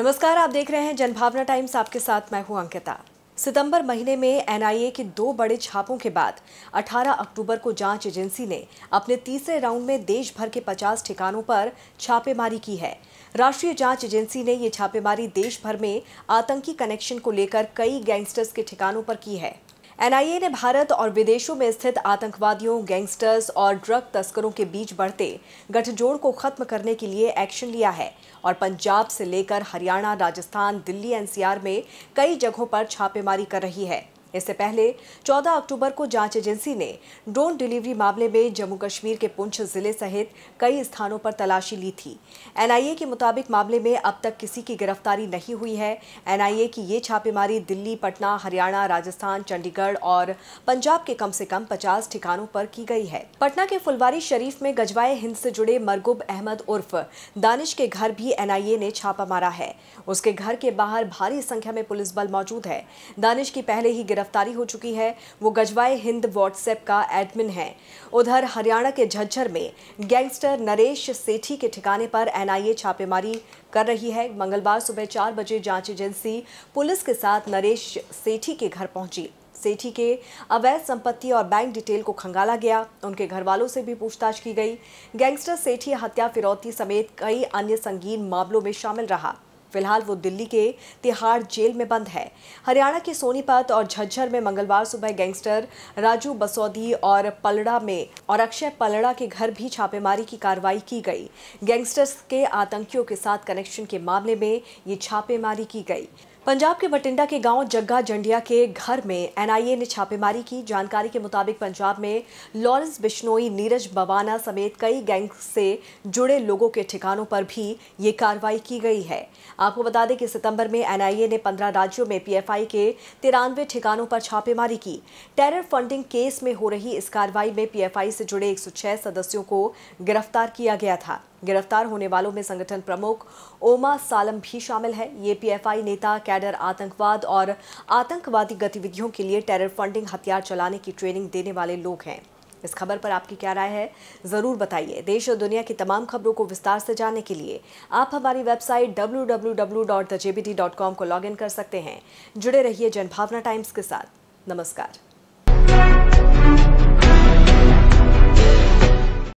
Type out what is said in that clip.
नमस्कार आप देख रहे हैं जनभावना टाइम्स आपके साथ मैं हूं अंकिता सितंबर महीने में एनआईए के दो बड़े छापों के बाद 18 अक्टूबर को जांच एजेंसी ने अपने तीसरे राउंड में देश भर के 50 ठिकानों पर छापेमारी की है राष्ट्रीय जांच एजेंसी ने ये छापेमारी देश भर में आतंकी कनेक्शन को लेकर कई गैंगस्टर्स के ठिकानों पर की है एनआईए ने भारत और विदेशों में स्थित आतंकवादियों गैंगस्टर्स और ड्रग तस्करों के बीच बढ़ते गठजोड़ को खत्म करने के लिए एक्शन लिया है और पंजाब से लेकर हरियाणा राजस्थान दिल्ली एनसीआर में कई जगहों पर छापेमारी कर रही है इससे पहले 14 अक्टूबर को जांच एजेंसी ने ड्रोन डिलीवरी मामले में जम्मू कश्मीर के पुंछ जिले सहित कई स्थानों पर तलाशी ली थी एनआईए के मुताबिक मामले में अब तक किसी की गिरफ्तारी नहीं हुई है एनआईए की ये छापेमारी दिल्ली पटना हरियाणा राजस्थान चंडीगढ़ और पंजाब के कम से कम पचास ठिकानों पर की गई है पटना के फुलवारी शरीफ में गजवाए हिंद से जुड़े मरगुब अहमद उर्फ दानिश के घर भी एनआईए ने छापा मारा है उसके घर के बाहर भारी संख्या में पुलिस बल मौजूद है दानिश की पहले ही गिरफ्तारी हो चुकी है वो गजवाए हिंद व्हाट्सएप का एडमिन है उधर हरियाणा के झज्जर में गैंगस्टर नरेश सेठी के ठिकाने पर एनआईए छापेमारी कर रही है मंगलवार सुबह चार बजे जांच एजेंसी पुलिस के साथ नरेश सेठी के घर पहुंची सेठी के अवैध संपत्ति और बैंक डिटेल को खंगाला गया उनके घर वालों से भी पूछताछ की गई गैंगस्टर सेठी हत्या फिरौती समेत कई अन्य संगीन मामलों में शामिल रहा फिलहाल वो दिल्ली के तिहाड़ जेल में बंद है हरियाणा के सोनीपत और झज्जर में मंगलवार सुबह गैंगस्टर राजू बसौदी और पलड़ा में और अक्षय पलड़ा के घर भी छापेमारी की कार्रवाई की गई गैंगस्टर्स के आतंकियों के साथ कनेक्शन के मामले में ये छापेमारी की गई पंजाब के बटिंडा के गांव जग्गा जंडिया के घर में एनआईए ने छापेमारी की जानकारी के मुताबिक पंजाब में लॉरेंस बिश्नोई नीरज बवाना समेत कई गैंग से जुड़े लोगों के ठिकानों पर भी ये कार्रवाई की गई है आपको बता दें कि सितंबर में एनआईए ने 15 राज्यों में पीएफआई के तिरानवे ठिकानों पर छापेमारी की टेरर फंडिंग केस में हो रही इस कार्रवाई में पी से जुड़े एक सदस्यों को गिरफ्तार किया गया था गिरफ्तार होने वालों में संगठन प्रमुख ओमा सालम भी शामिल है ये पीएफआई नेता कैडर आतंकवाद और आतंकवादी गतिविधियों के लिए टेरर फंडिंग हथियार चलाने की ट्रेनिंग देने वाले लोग हैं इस खबर पर आपकी क्या राय है ज़रूर बताइए देश और दुनिया की तमाम खबरों को विस्तार से जानने के लिए आप हमारी वेबसाइट डब्ल्यू को लॉग कर सकते हैं जुड़े रहिए जनभावना टाइम्स के साथ नमस्कार